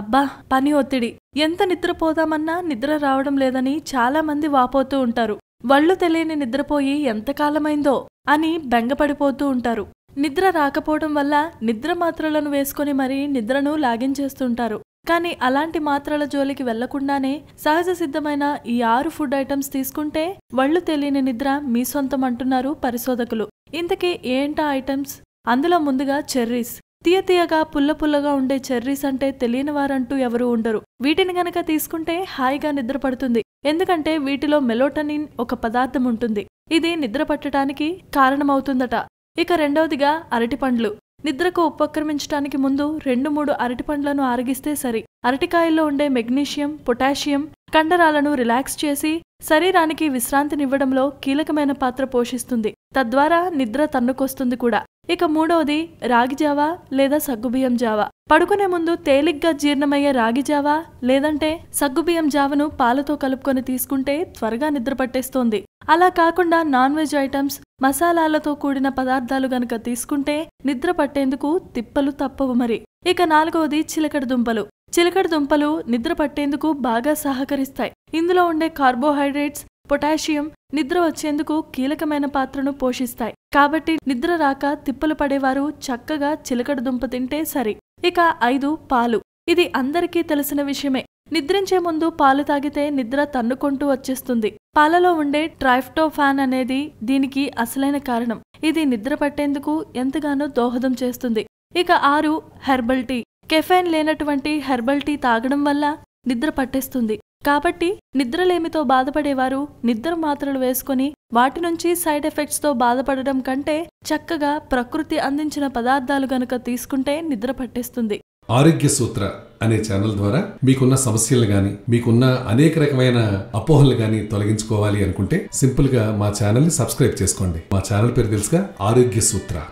అబ్బా పని ఒత్తిడి ఎంత నిద్రపోదామన్నా నిద్ర రావడం లేదని చాలామంది వాపోతూ ఉంటారు వళ్ళు తెలియని నిద్రపోయి ఎంతకాలమైందో అని బెంగపడిపోతూ ఉంటారు నిద్ర రాకపోవడం వల్ల నిద్ర మాత్రలను వేసుకుని మరీ నిద్రను లాగించేస్తుంటారు కానీ అలాంటి మాత్రల జోలికి వెళ్లకుండానే సహజ సిద్ధమైన ఈ ఆరు ఫుడ్ ఐటమ్స్ తీసుకుంటే వళ్ళు తెలియని నిద్ర మీ సొంతం అంటున్నారు పరిశోధకులు ఇంతకీ ఏంటా ఐటమ్స్ అందులో ముందుగా చెర్రీస్ తీయ తీయగా పుల్ల పుల్లగా ఉండే చెర్రీస్ అంటే తెలియని వారంటూ ఎవరూ ఉండరు వీటిని గనక తీసుకుంటే హాయిగా నిద్రపడుతుంది ఎందుకంటే వీటిలో మెలోటనిన్ ఒక పదార్థం ఉంటుంది ఇది నిద్ర పట్టడానికి కారణమవుతుందట ఇక రెండవదిగా అరటిపండ్లు నిద్రకు ఉపక్రమించడానికి ముందు రెండు మూడు అరటిపండ్లను ఆరగిస్తే సరి అరటికాయల్లో ఉండే మెగ్నీషియం పొటాషియం కండరాలను రిలాక్స్ చేసి శరీరానికి విశ్రాంతినివ్వడంలో కీలకమైన పాత్ర పోషిస్తుంది తద్వారా నిద్ర తన్నుకొస్తుంది కూడా ఇక మూడవది రాగి జావా లేదా సగ్గుబియ్యం జావా పడుకునే ముందు తేలిగ్గా జీర్ణమయ్యే రాగి జావా లేదంటే సగ్గుబియ్యం జావను పాలతో కలుపుకొని తీసుకుంటే త్వరగా నిద్ర పట్టేస్తోంది అలా కాకుండా నాన్ వెజ్ ఐటమ్స్ మసాలాలతో కూడిన పదార్థాలు గనక తీసుకుంటే నిద్ర పట్టేందుకు తిప్పలు తప్పవు మరి ఇక నాలుగవది చిలకడ దుంపలు చిలకడ దుంపలు నిద్ర పట్టేందుకు బాగా సహకరిస్తాయి ఇందులో ఉండే కార్బోహైడ్రేట్స్ పొటాషియం నిద్ర వచ్చేందుకు కీలకమైన పాత్రను పోషిస్తాయి కాబట్టి నిద్ర రాక తిప్పలు పడేవారు చక్కగా చిలకడ దుంప తింటే సరి ఇక ఐదు పాలు ఇది అందరికీ తెలిసిన విషయమే నిద్రించే ముందు పాలు తాగితే నిద్ర తన్నుకుంటూ వచ్చేస్తుంది పాలలో ఉండే ట్రైఫ్టోఫాన్ అనేది దీనికి అసలైన కారణం ఇది నిద్ర పట్టేందుకు ఎంతగానో దోహదం చేస్తుంది ఇక ఆరు హెర్బల్ టీ కెఫైన్ లేనటువంటి హెర్బల్ టీ తాగడం వల్ల నిద్ర పట్టేస్తుంది కాబట్టి నిద్రలేమితో బాధపడేవారు నిద్ర మాత్రలు వేసుకుని వాటి నుంచి సైడ్ ఎఫెక్ట్స్తో బాధపడడం కంటే చక్కగా ప్రకృతి అందించిన పదార్థాలు గనుక తీసుకుంటే నిద్ర పట్టేస్తుంది ఆరోగ్య సూత్ర అనే ఛానల్ ద్వారా మీకున్న సమస్యలు కానీ మీకున్న అనేక రకమైన అపోహలు కానీ తొలగించుకోవాలి అనుకుంటే సింపుల్గా మా ని సబ్స్క్రైబ్ చేసుకోండి మా ఛానల్ పేరు తెలుసుగా ఆరోగ్య సూత్ర